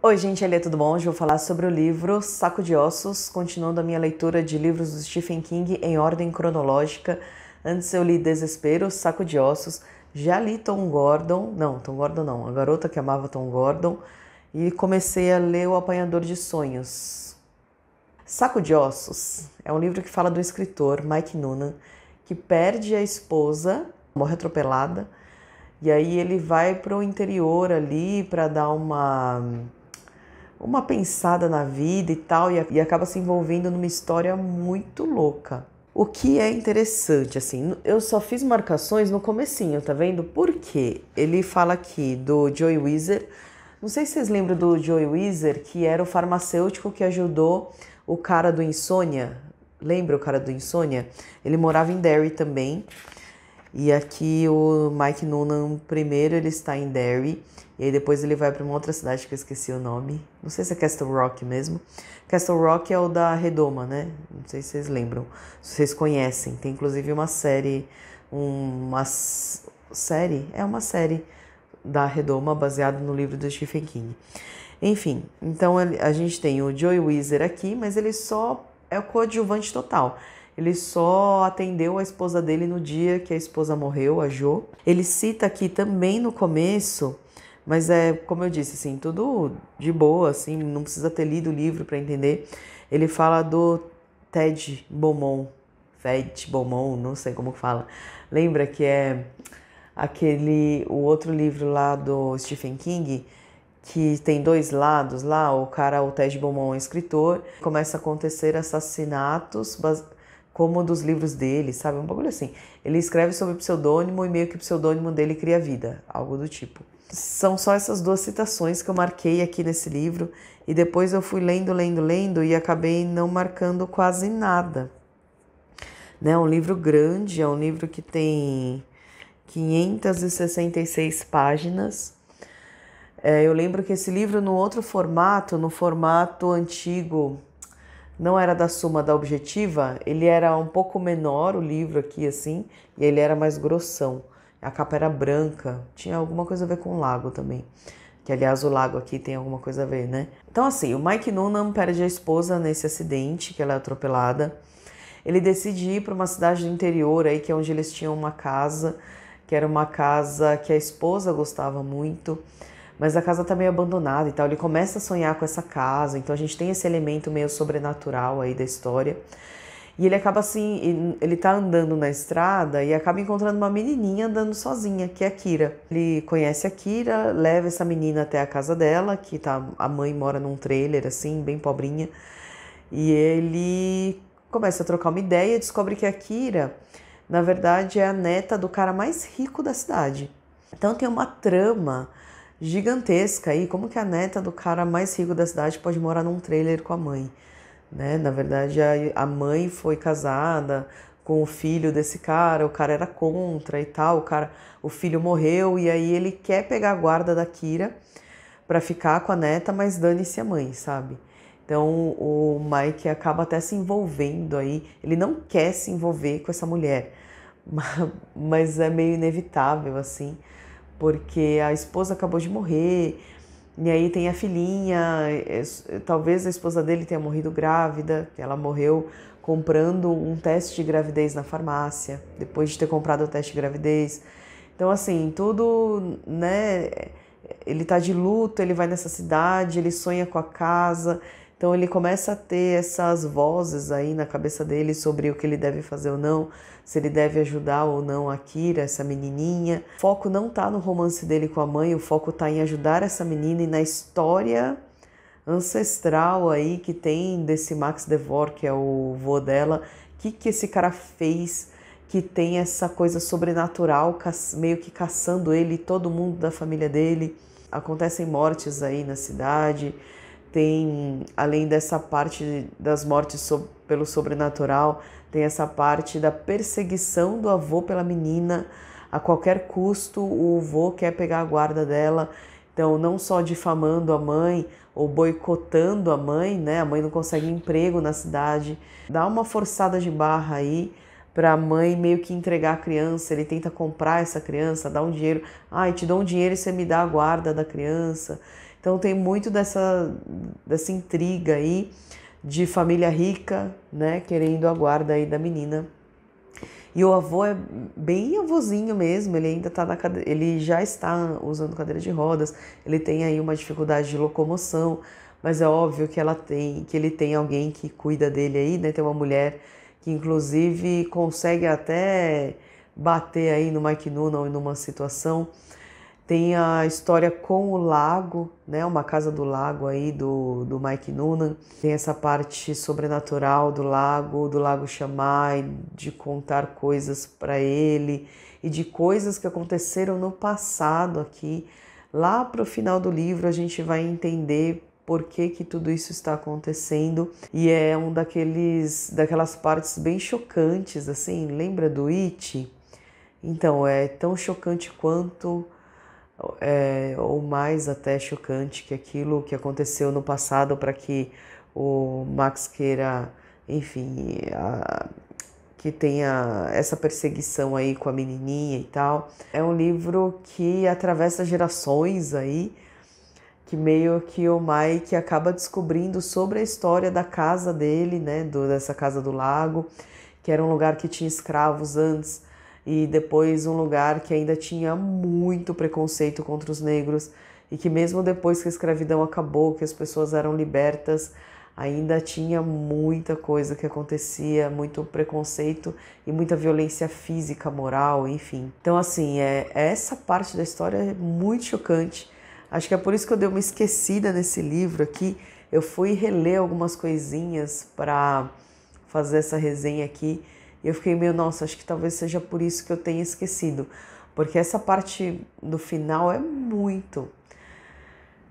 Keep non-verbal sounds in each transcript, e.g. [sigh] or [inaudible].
Oi, gente, é tudo bom? Hoje eu vou falar sobre o livro Saco de Ossos, continuando a minha leitura de livros do Stephen King em ordem cronológica. Antes eu li Desespero, Saco de Ossos, já li Tom Gordon, não, Tom Gordon não, A Garota que Amava Tom Gordon, e comecei a ler O Apanhador de Sonhos. Saco de Ossos é um livro que fala do escritor Mike Noonan, que perde a esposa, morre atropelada, e aí ele vai para o interior ali para dar uma uma pensada na vida e tal, e, e acaba se envolvendo numa história muito louca. O que é interessante, assim, eu só fiz marcações no comecinho, tá vendo? Porque ele fala aqui do Joey Weezer. Não sei se vocês lembram do Joey Weezer, que era o farmacêutico que ajudou o cara do Insônia. Lembra o cara do Insônia? Ele morava em Derry também. E aqui o Mike Noonan, primeiro, ele está em Derry. E aí depois ele vai para uma outra cidade que eu esqueci o nome. Não sei se é Castle Rock mesmo. Castle Rock é o da Redoma, né? Não sei se vocês lembram, se vocês conhecem. Tem inclusive uma série, uma série, é uma série da Redoma baseada no livro do Stephen King. Enfim, então a gente tem o Joey Weezer aqui, mas ele só é o coadjuvante total. Ele só atendeu a esposa dele no dia que a esposa morreu, a Jo. Ele cita aqui também no começo mas é, como eu disse, assim, tudo de boa, assim, não precisa ter lido o livro para entender. Ele fala do Ted Beaumont, Fed Beaumont, não sei como fala. Lembra que é aquele o outro livro lá do Stephen King que tem dois lados lá, o cara, o Ted Beaumont, é um escritor, começa a acontecer assassinatos como dos livros dele, sabe? Um bagulho assim. Ele escreve sobre pseudônimo e meio que o pseudônimo dele cria vida, algo do tipo são só essas duas citações que eu marquei aqui nesse livro e depois eu fui lendo, lendo, lendo e acabei não marcando quase nada. Né? É um livro grande, é um livro que tem 566 páginas. É, eu lembro que esse livro, no outro formato, no formato antigo, não era da Suma da Objetiva, ele era um pouco menor, o livro aqui assim, e ele era mais grossão. A capa era branca, tinha alguma coisa a ver com o lago também. Que aliás o lago aqui tem alguma coisa a ver, né? Então, assim, o Mike Noonan perde a esposa nesse acidente, que ela é atropelada. Ele decide ir para uma cidade do interior aí, que é onde eles tinham uma casa, que era uma casa que a esposa gostava muito mas a casa tá meio abandonada e tal. Ele começa a sonhar com essa casa, então a gente tem esse elemento meio sobrenatural aí da história. E ele acaba assim, ele tá andando na estrada e acaba encontrando uma menininha andando sozinha, que é a Kira. Ele conhece a Kira, leva essa menina até a casa dela, que tá a mãe mora num trailer assim, bem pobrinha. E ele começa a trocar uma ideia e descobre que a Kira, na verdade, é a neta do cara mais rico da cidade. Então tem uma trama gigantesca aí, como que a neta do cara mais rico da cidade pode morar num trailer com a mãe? né? Na verdade, a, a mãe foi casada com o filho desse cara, o cara era contra e tal, o cara, o filho morreu e aí ele quer pegar a guarda da Kira para ficar com a neta, mas dane-se a mãe, sabe? Então o Mike acaba até se envolvendo aí, ele não quer se envolver com essa mulher, [laughs] mas é meio inevitável assim, porque a esposa acabou de morrer, e aí tem a filhinha, eh, eh, talvez a esposa dele tenha morrido grávida, ela morreu comprando um teste de gravidez na farmácia, depois de ter comprado o teste de gravidez. Então, assim, tudo, né? Ele tá de luto, ele vai nessa cidade, ele sonha com a casa, então ele começa a ter essas vozes aí na cabeça dele sobre o que ele deve fazer ou não, se ele deve ajudar ou não a Kira, essa menininha. O foco não tá no romance dele com a mãe, o foco tá em ajudar essa menina e na história ancestral aí que tem desse Max Devor, que é o vô dela. O que, que esse cara fez que tem essa coisa sobrenatural meio que caçando ele e todo mundo da família dele? Acontecem mortes aí na cidade tem, além dessa parte das mortes so, pelo sobrenatural, tem essa parte da perseguição do avô pela menina. A qualquer custo, o avô quer pegar a guarda dela. Então, não só difamando a mãe ou boicotando a mãe, né? A mãe não consegue emprego na cidade. Dá uma forçada de barra aí para a mãe meio que entregar a criança. Ele tenta comprar essa criança, dá um dinheiro. Ai, te dou um dinheiro e você me dá a guarda da criança. Então tem muito dessa, dessa intriga aí de família rica, né, querendo a guarda aí da menina. E o avô é bem avôzinho mesmo, ele ainda tá na cade, ele já está usando cadeira de rodas, ele tem aí uma dificuldade de locomoção, mas é óbvio que ela tem, que ele tem alguém que cuida dele aí, né? Tem uma mulher que inclusive consegue até bater aí no Mike Noonan em numa situação tem a história com o lago, né? Uma casa do lago aí do, do Mike Noonan. Tem essa parte sobrenatural do lago, do lago chamar, de contar coisas para ele e de coisas que aconteceram no passado aqui. Lá para o final do livro a gente vai entender por que, que tudo isso está acontecendo e é um daqueles daquelas partes bem chocantes assim. Lembra do It? Então é tão chocante quanto é, ou mais até chocante que aquilo que aconteceu no passado para que o Max queira, enfim, a, que tenha essa perseguição aí com a menininha e tal. É um livro que atravessa gerações aí, que meio que o Mike acaba descobrindo sobre a história da casa dele, né, do, dessa casa do lago, que era um lugar que tinha escravos antes e depois um lugar que ainda tinha muito preconceito contra os negros e que mesmo depois que a escravidão acabou, que as pessoas eram libertas, ainda tinha muita coisa que acontecia, muito preconceito e muita violência física, moral, enfim. Então assim, é essa parte da história é muito chocante. Acho que é por isso que eu dei uma esquecida nesse livro aqui. Eu fui reler algumas coisinhas para fazer essa resenha aqui eu fiquei meio, nossa, acho que talvez seja por isso que eu tenha esquecido, porque essa parte do final é muito.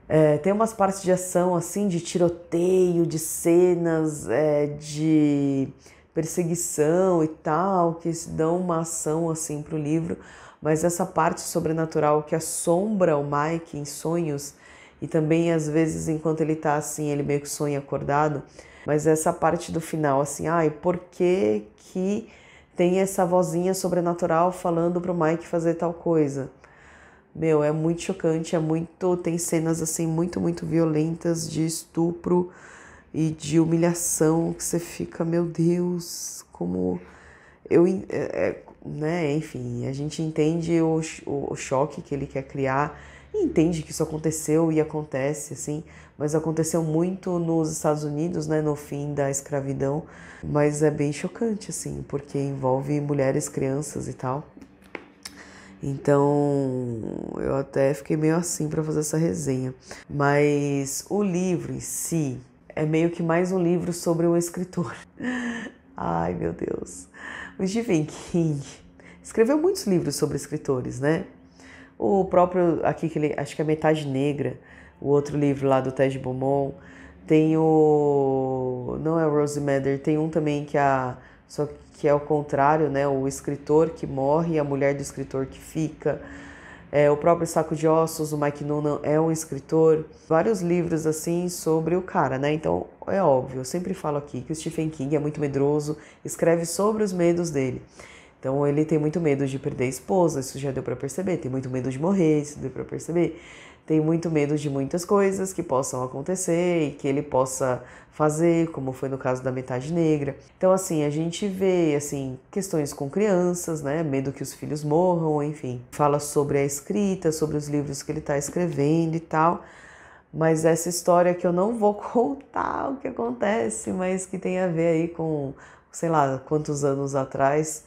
É, tem umas partes de ação assim, de tiroteio, de cenas, é, de perseguição e tal, que dão uma ação assim para o livro, mas essa parte sobrenatural que assombra o Mike em sonhos e também às vezes enquanto ele está assim, ele meio que sonha acordado mas essa parte do final, assim, ai, por que que tem essa vozinha sobrenatural falando pro Mike fazer tal coisa? Meu, é muito chocante, é muito. Tem cenas assim muito, muito violentas de estupro e de humilhação que você fica, meu Deus, como eu. É, é, né? Enfim, a gente entende o, o choque que ele quer criar entende que isso aconteceu e acontece, assim, mas aconteceu muito nos Estados Unidos, né, no fim da escravidão, mas é bem chocante, assim, porque envolve mulheres, crianças e tal. Então, eu até fiquei meio assim para fazer essa resenha. Mas o livro em si é meio que mais um livro sobre um escritor. [laughs] Ai, meu Deus. O Stephen King escreveu muitos livros sobre escritores, né? O próprio, aqui que ele, acho que é Metade Negra, o outro livro lá do Ted Beaumont. Tem o. Não é o Rosemary, tem um também que, é a, só que é o contrário, né? O escritor que morre e a mulher do escritor que fica. É, o próprio Saco de Ossos, o Mike Noonan é um escritor. Vários livros assim sobre o cara, né? Então é óbvio, eu sempre falo aqui que o Stephen King é muito medroso, escreve sobre os medos dele. Então ele tem muito medo de perder a esposa, isso já deu para perceber. Tem muito medo de morrer, isso deu para perceber. Tem muito medo de muitas coisas que possam acontecer e que ele possa fazer, como foi no caso da metade negra. Então assim, a gente vê assim questões com crianças, né? Medo que os filhos morram, enfim. Fala sobre a escrita, sobre os livros que ele está escrevendo e tal. Mas essa história que eu não vou [laughs] contar o que acontece, mas que tem a ver aí com, sei lá, quantos anos atrás,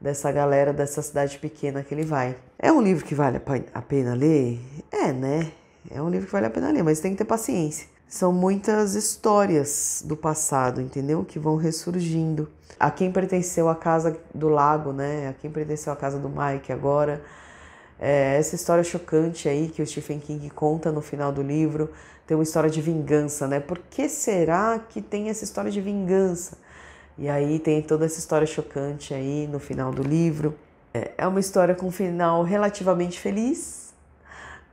dessa galera dessa cidade pequena que ele vai. É um livro que vale a pena ler? É, né? É um livro que vale a pena ler, mas tem que ter paciência. São muitas histórias do passado, entendeu? Que vão ressurgindo. A quem pertenceu a casa do lago, né? A quem pertenceu a casa do Mike agora. É, essa história chocante aí que o Stephen King conta no final do livro tem uma história de vingança, né? Por que será que tem essa história de vingança? E aí tem toda essa história chocante aí no final do livro. É, é uma história com um final relativamente feliz,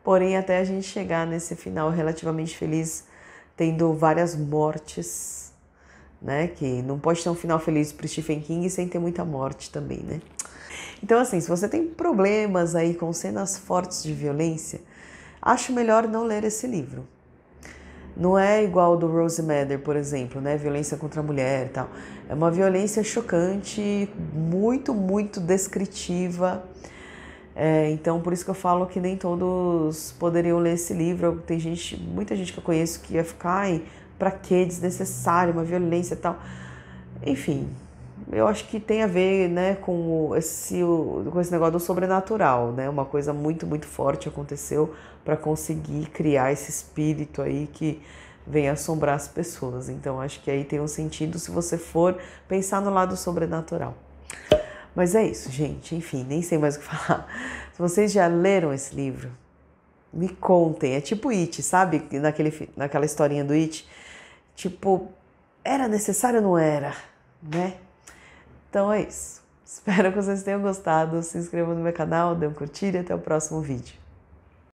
porém, até a gente chegar nesse final relativamente feliz, tendo várias mortes, né? Que não pode ter um final feliz para Stephen King sem ter muita morte também, né? Então, assim, se você tem problemas aí com cenas fortes de violência, acho melhor não ler esse livro não é igual do Rose Mather, por exemplo, né? Violência contra a mulher e tal. É uma violência chocante, muito, muito descritiva. É, então, por isso que eu falo que nem todos poderiam ler esse livro. Tem gente, muita gente que eu conheço que ia ficar, ai, pra que desnecessário, uma violência e tal. Enfim, eu acho que tem a ver né, com, esse, com esse negócio do sobrenatural, né? Uma coisa muito, muito forte aconteceu para conseguir criar esse espírito aí que vem assombrar as pessoas. Então, acho que aí tem um sentido se você for pensar no lado sobrenatural. Mas é isso, gente. Enfim, nem sei mais o que [laughs] falar. Se vocês já leram esse livro, me contem. É tipo It, sabe? Naquele, naquela historinha do It. Tipo, era necessário ou não era? Né? Então é isso. Espero que vocês tenham gostado. Se inscrevam no meu canal, dê um curtir e até o próximo vídeo.